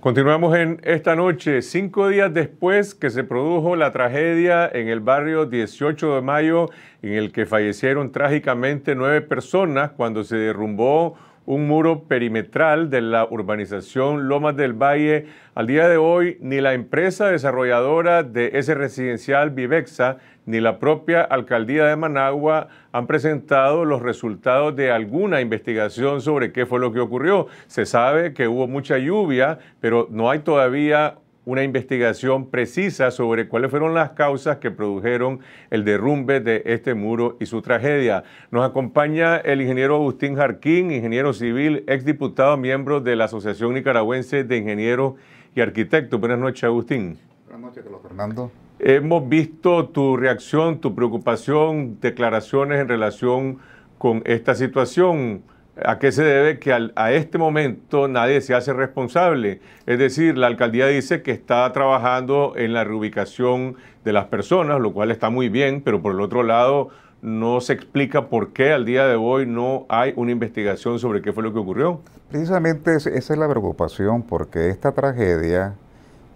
Continuamos en esta noche, cinco días después que se produjo la tragedia en el barrio 18 de Mayo, en el que fallecieron trágicamente nueve personas cuando se derrumbó un muro perimetral de la urbanización Lomas del Valle. Al día de hoy, ni la empresa desarrolladora de ese residencial Vivexa ni la propia alcaldía de Managua han presentado los resultados de alguna investigación sobre qué fue lo que ocurrió. Se sabe que hubo mucha lluvia, pero no hay todavía una investigación precisa sobre cuáles fueron las causas que produjeron el derrumbe de este muro y su tragedia. Nos acompaña el ingeniero Agustín Jarquín, ingeniero civil, exdiputado, miembro de la Asociación Nicaragüense de Ingenieros y Arquitectos. Buenas noches, Agustín. Buenas noches, Carlos Fernando. Hemos visto tu reacción, tu preocupación, declaraciones en relación con esta situación. ¿A qué se debe que a este momento nadie se hace responsable? Es decir, la alcaldía dice que está trabajando en la reubicación de las personas, lo cual está muy bien, pero por el otro lado no se explica por qué al día de hoy no hay una investigación sobre qué fue lo que ocurrió. Precisamente esa es la preocupación, porque esta tragedia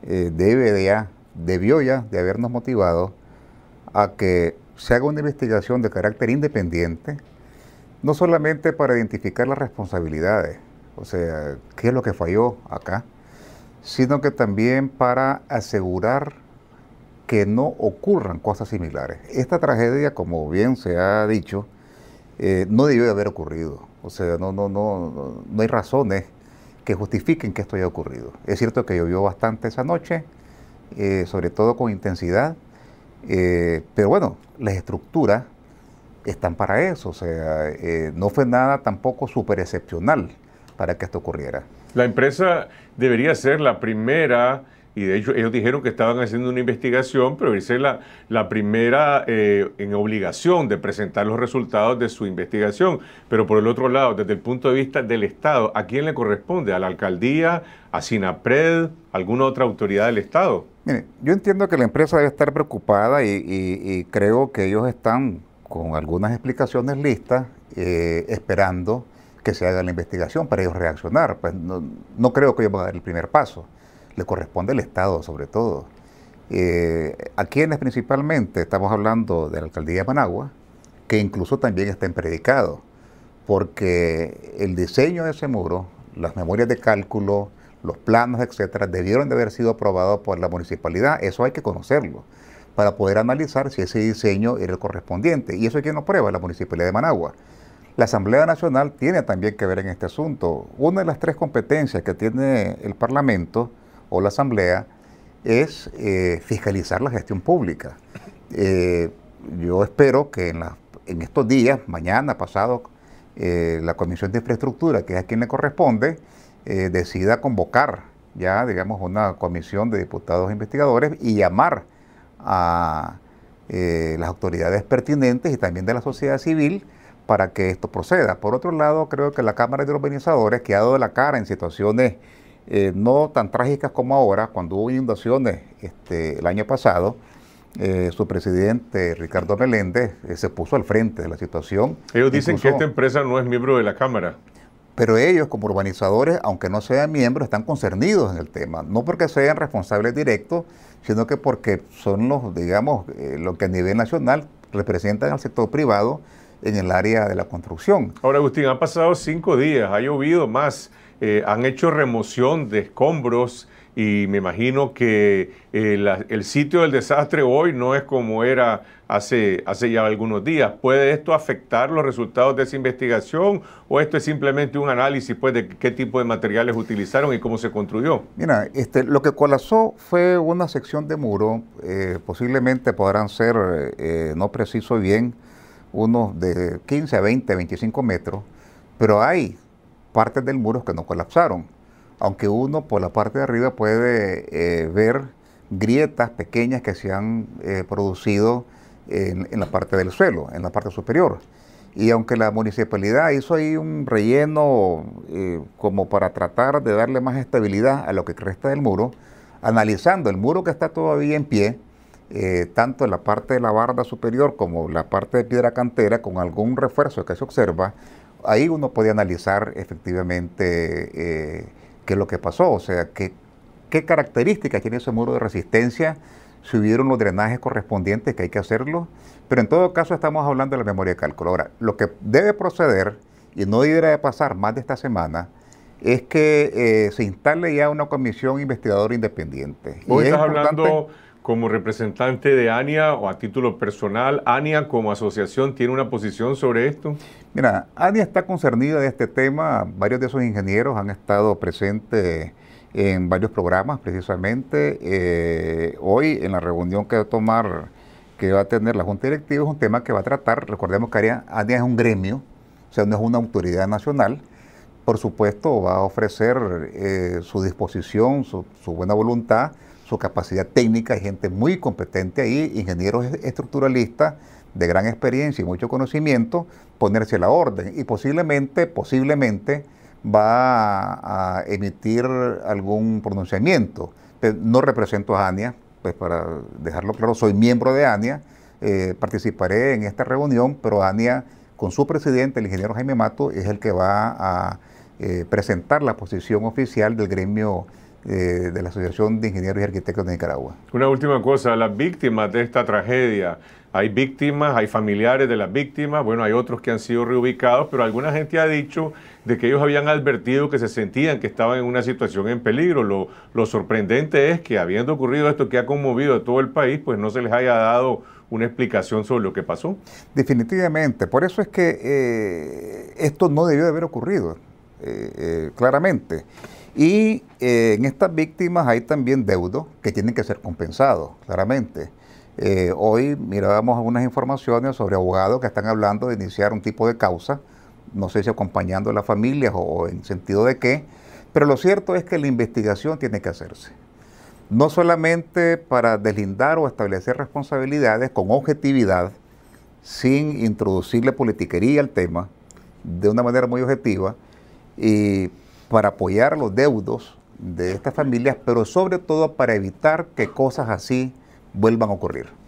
eh, debe debió ya de habernos motivado a que se haga una investigación de carácter independiente no solamente para identificar las responsabilidades, o sea, qué es lo que falló acá, sino que también para asegurar que no ocurran cosas similares. Esta tragedia, como bien se ha dicho, eh, no debió de haber ocurrido. O sea, no, no, no, no hay razones que justifiquen que esto haya ocurrido. Es cierto que llovió bastante esa noche, eh, sobre todo con intensidad, eh, pero bueno, las estructuras están para eso. O sea, eh, no fue nada tampoco súper excepcional para que esto ocurriera. La empresa debería ser la primera, y de hecho ellos dijeron que estaban haciendo una investigación, pero debería ser la, primera eh, en obligación de presentar los resultados de su investigación. Pero por el otro lado, desde el punto de vista del Estado, ¿a quién le corresponde? ¿A la alcaldía? ¿A SINAPRED? ¿Alguna otra autoridad del Estado? Mire, yo entiendo que la empresa debe estar preocupada y creo que ellos están con algunas explicaciones listas, eh, esperando que se haga la investigación para ellos reaccionar. Pues no, creo que ellos van a dar el primer paso. Le corresponde al Estado, sobre todo. Eh, a quienes principalmente estamos hablando de la alcaldía de Managua, que incluso también está en porque el diseño de ese muro, las memorias de cálculo, los planos, etcétera, debieron de haber sido aprobados por la municipalidad. Eso hay que conocerlo para poder analizar si ese diseño era el correspondiente. Y eso es quien lo prueba, la Municipalidad de Managua. La Asamblea Nacional tiene también que ver en este asunto. Una de las tres competencias que tiene el Parlamento o la Asamblea es eh, fiscalizar la gestión pública. Eh, yo espero que en, estos días, mañana, pasado, eh, la Comisión de Infraestructura, que es a quien le corresponde, decida convocar ya, digamos, una comisión de diputados e investigadores y llamar a eh, las autoridades pertinentes y también de la sociedad civil para que esto proceda. Por otro lado, creo que la Cámara de Urbanizadores, que ha dado la cara en situaciones eh, no tan trágicas como ahora, cuando hubo inundaciones este, el año pasado, eh, su presidente Ricardo Meléndez se puso al frente de la situación. Ellos dicen que esta empresa no es miembro de la Cámara. Pero ellos como urbanizadores, aunque no sean miembros, están concernidos en el tema, no porque sean responsables directos, sino que porque son los, digamos, eh, los que a nivel nacional representan al sector privado en el área de la construcción. Ahora, Agustín, han pasado cinco días, ha llovido más, eh, han hecho remoción de escombros y me imagino que eh, el sitio del desastre hoy no es como era hace, hace ya algunos días. ¿Puede esto afectar los resultados de esa investigación o esto es simplemente un análisis pues, de qué tipo de materiales utilizaron y cómo se construyó? Mira, este, lo que colapsó fue una sección de muro, eh, posiblemente podrán ser, no preciso bien, unos de 15, 20, 25 metros, pero hay partes del muro que no colapsaron, aunque uno por la parte de arriba puede eh, ver grietas pequeñas que se han eh, producido en, la parte del suelo, en la parte superior. Y aunque la municipalidad hizo ahí un relleno eh, como para tratar de darle más estabilidad a lo que resta del muro, analizando el muro que está todavía en pie, eh, tanto en la parte de la barda superior como la parte de piedra cantera, con algún refuerzo que se observa, ahí uno puede analizar efectivamente eh, qué es lo que pasó, o sea, qué, qué características tiene ese muro de resistencia, si hubieron los drenajes correspondientes que hay que hacerlo, pero en todo caso estamos hablando de la memoria de cálculo. Ahora, lo que debe proceder, y no debería pasar más de esta semana, es que eh, se instale ya una comisión investigadora independiente. Hoy estás hablando como representante de ANIA o a título personal, ANIA como asociación tiene una posición sobre esto? Mira, ANIA está concernida de este tema, varios de esos ingenieros han estado presentes en varios programas precisamente. Eh, hoy en la reunión que va a tomar, que va a tener la Junta Directiva, es un tema que va a tratar, recordemos que ANIA, es un gremio, o sea, no es una autoridad nacional, por supuesto va a ofrecer eh, su disposición, su buena voluntad, su capacidad técnica, hay gente muy competente ahí, ingenieros estructuralistas de gran experiencia y mucho conocimiento, ponerse la orden y posiblemente, posiblemente va a emitir algún pronunciamiento. No represento a ANIA, pues para dejarlo claro, soy miembro de ANIA, eh, participaré en esta reunión, pero ANIA con su presidente, el ingeniero Jaime Mato, es el que va a eh, presentar la posición oficial del gremio eh, de la Asociación de Ingenieros y Arquitectos de Nicaragua. Una última cosa, las víctimas de esta tragedia. Hay víctimas, hay familiares de las víctimas, bueno, hay otros que han sido reubicados, pero alguna gente ha dicho de que ellos habían advertido que se sentían que estaban en una situación en peligro. Lo, sorprendente es que habiendo ocurrido esto que ha conmovido a todo el país, pues no se les haya dado una explicación sobre lo que pasó. Definitivamente, por eso es que eh, esto no debió de haber ocurrido, eh, claramente. Y eh, en estas víctimas hay también deudos que tienen que ser compensados, claramente. Eh, hoy mirábamos algunas informaciones sobre abogados que están hablando de iniciar un tipo de causa, no sé si acompañando a las familias o en sentido de qué, pero lo cierto es que la investigación tiene que hacerse. No solamente para deslindar o establecer responsabilidades con objetividad, sin introducirle politiquería al tema, de una manera muy objetiva, y para apoyar los deudos de estas familias, pero sobre todo para evitar que cosas así vuelvan a ocurrir.